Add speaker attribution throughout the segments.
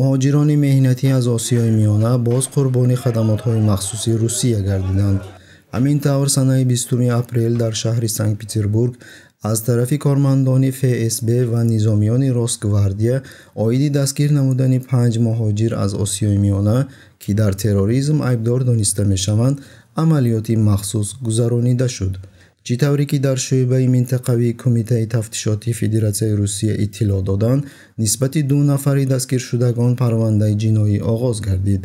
Speaker 1: муҳоҷирони меҳнатӣ аз осиёи миёна боз қурбони хадамотҳои махсуси русия гардиданд ҳамин тавр санаи 2 апрел дар шаҳри санкт-петербург аз тарафи кормандони фсб ва низомиёни росгвардия оиди дастгир намудани панҷ муҳоҷир аз осиёи миёна ки дар терроризм айбдор дониста мешаванд амалиёти махсус гузаронида шуд чӣ тавре ки дар шӯъбаи минтақавии кумитаи тафтишоти федератсияи русия иттилоъ доданд нисбати ду нафари дастгиршудагон парвандаи ҷиноӣ оғоз гардид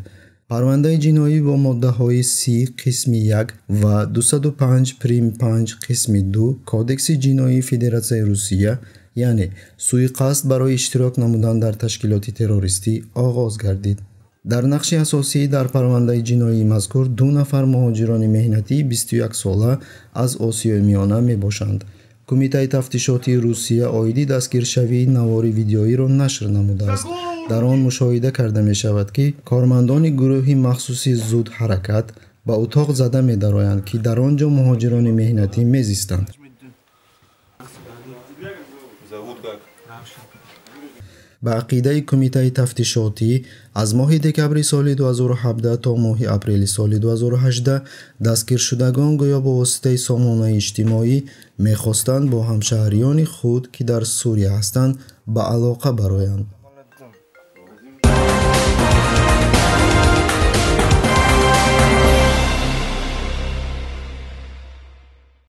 Speaker 1: парвандаи ҷиноӣ бо моддаҳои с қисми 1 ва 205 прим 5 қисми 2 кодекси ҷиноии федератсияи русия яъне суиқасд барои иштирок намудан дар ташкилоти террористӣ оғоз гардид дар нақши асосӣ дар парвандаи ҷиноии мазкур ду нафар муҳоҷирони меҳнатӣ 21 сола аз осиёи миёна мебошанд кумитаи тафтишоти русия оиди дастгиршавии навори видеоиро нашр намудааст дар он мушоҳида карда мешавад ки кормандони гурӯҳи махсуси зудҳаракат ба утоқ зада медароянд ки дар он ҷо муҳоҷирони меҳнатӣ мезистанд ба ақидаи кумитаи тафтишотӣ аз моҳи декабри соли 2017 то моҳи апрели соли 2018 дастгиршудагон гӯё бо воситаи сомонаи иҷтимоӣ мехостанд бо ҳамшаҳриёни худ ки дар сурия ҳастанд ба алоқа бароянд